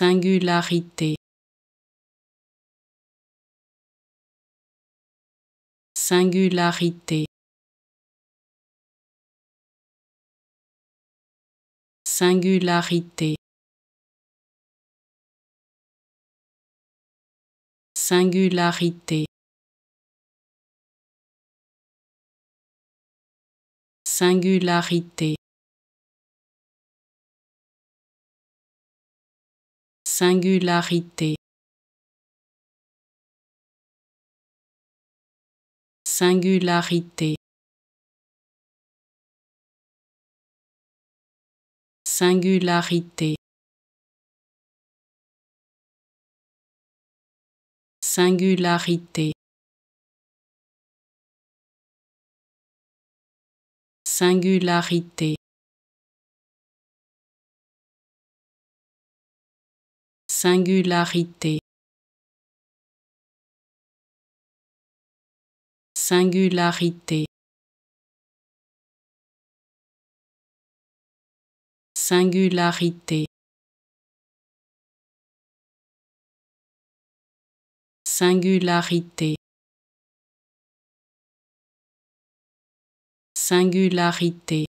singularité singularité singularité singularité singularité Singularité. Singularité. Singularité. Singularité. Singularité. Singularité. Singularité. Singularité. Singularité. Singularité.